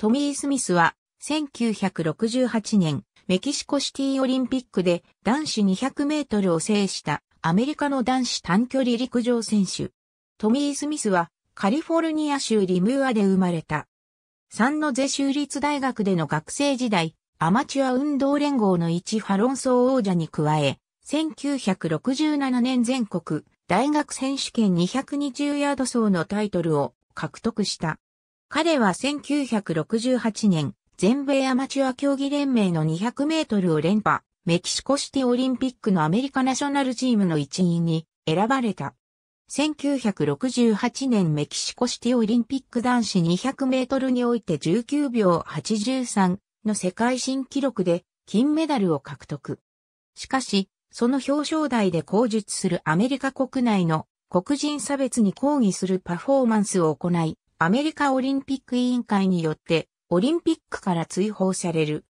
トミー・スミスは、1968年、メキシコシティオリンピックで男子200メートルを制したアメリカの男子短距離陸上選手。トミー・スミスはカリフォルニア州リムーアで生まれた。サンノゼ州立大学での学生時代、アマチュア運動連合の一ファロンソー王者に加え、1967年全国大学選手権220ヤード走のタイトルを獲得した。彼は1968年、全米アマチュア競技連盟の200メートルを連覇、メキシコシティオリンピックのアメリカナショナルチームの一員に選ばれた。1968年メキシコシティオリンピック男子200メートルにおいて19秒83の世界新記録で金メダルを獲得。しかし、その表彰台で口述するアメリカ国内の黒人差別に抗議するパフォーマンスを行い、アメリカオリンピック委員会によってオリンピックから追放される。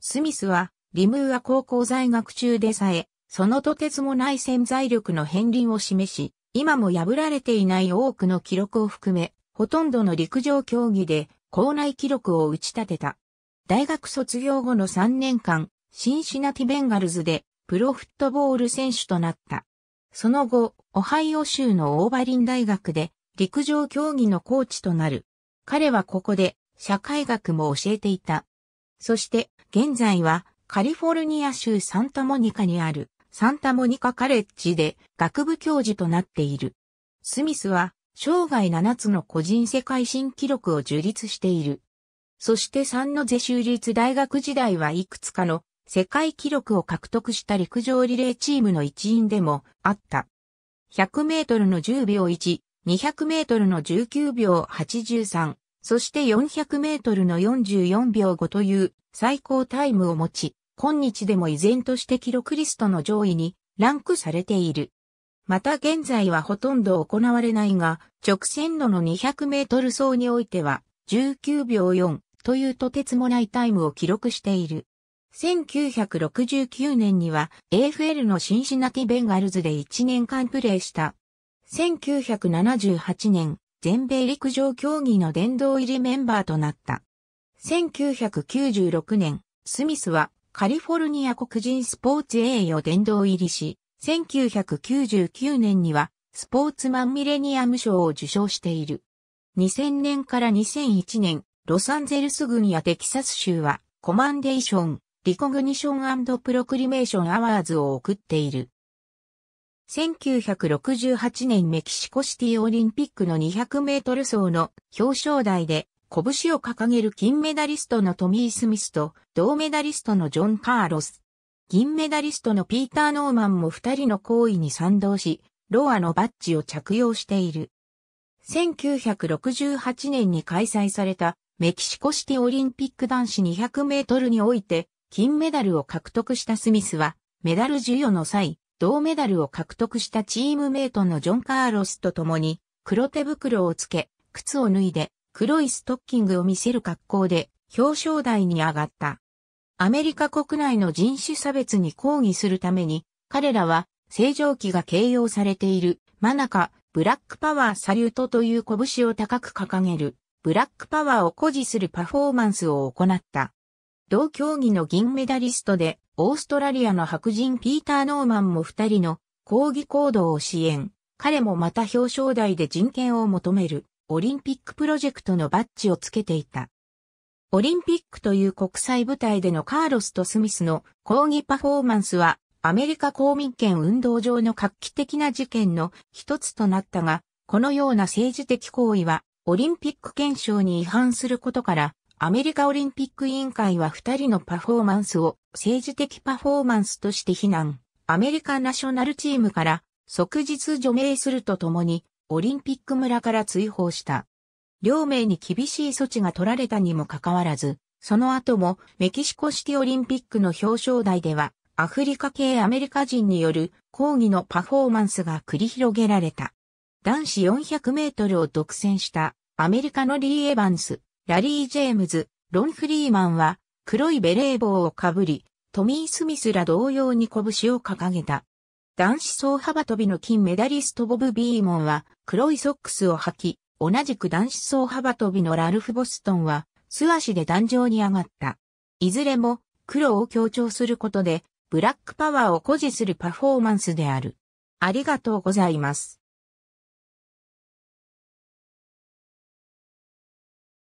スミスはリムーア高校在学中でさえ、そのとてつもない潜在力の片鱗を示し、今も破られていない多くの記録を含め、ほとんどの陸上競技で校内記録を打ち立てた。大学卒業後の3年間、シンシナティベンガルズでプロフットボール選手となった。その後、オハイオ州のオーバリン大学で陸上競技のコーチとなる。彼はここで社会学も教えていた。そして現在はカリフォルニア州サンタモニカにあるサンタモニカカレッジで学部教授となっている。スミスは生涯7つの個人世界新記録を樹立している。そして三のゼ州立大学時代はいくつかの世界記録を獲得した陸上リレーチームの一員でもあった。100メートルの10秒1、200メートルの19秒83、そして400メートルの44秒5という最高タイムを持ち、今日でも依然として記録リストの上位にランクされている。また現在はほとんど行われないが、直線路の200メートル走においては19秒4というとてつもないタイムを記録している。1969年には AFL のシンシナティベンガルズで1年間プレーした1978年、全米陸上競技の殿堂入りメンバーとなった。1996年、スミスはカリフォルニア黒人スポーツ栄誉殿堂入りし、1999年にはスポーツマンミレニアム賞を受賞している。2000年から2001年、ロサンゼルス郡やテキサス州はコマンデーション、リコグニションプロクリメーションアワーズを送っている。1968年メキシコシティオリンピックの200メートル走の表彰台で拳を掲げる金メダリストのトミー・スミスと銅メダリストのジョン・カーロス。銀メダリストのピーター・ノーマンも二人の行為に賛同し、ロアのバッジを着用している。1968年に開催されたメキシコシティオリンピック男子200メートルにおいて金メダルを獲得したスミスはメダル授与の際、銅メダルを獲得したチームメイトのジョン・カーロスと共に、黒手袋をつけ、靴を脱いで、黒いストッキングを見せる格好で、表彰台に上がった。アメリカ国内の人種差別に抗議するために、彼らは、正常期が形容されている、マナカ、ブラックパワーサリュートという拳を高く掲げる、ブラックパワーを誇示するパフォーマンスを行った。同競技の銀メダリストで、オーストラリアの白人ピーター・ノーマンも二人の抗議行動を支援。彼もまた表彰台で人権を求めるオリンピックプロジェクトのバッジをつけていた。オリンピックという国際舞台でのカーロスとスミスの抗議パフォーマンスはアメリカ公民権運動上の画期的な事件の一つとなったが、このような政治的行為はオリンピック憲章に違反することからアメリカオリンピック委員会は2人のパフォーマンスを政治的パフォーマンスとして非難、アメリカナショナルチームから即日除名するとともに、オリンピック村から追放した。両名に厳しい措置が取られたにもかかわらず、その後もメキシコシティオリンピックの表彰台では、アフリカ系アメリカ人による抗議のパフォーマンスが繰り広げられた。男子400メートルを独占したアメリカのリー・エヴァンス、ラリー・ジェームズ、ロン・フリーマンは黒いベレー帽をかぶり、トミー・スミスら同様に拳を掲げた。男子総幅跳びの金メダリストボブ・ビーモンは黒いソックスを履き、同じく男子総幅跳びのラルフ・ボストンは素足で壇上に上がった。いずれも黒を強調することでブラックパワーを誇示するパフォーマンスである。ありがとうございます。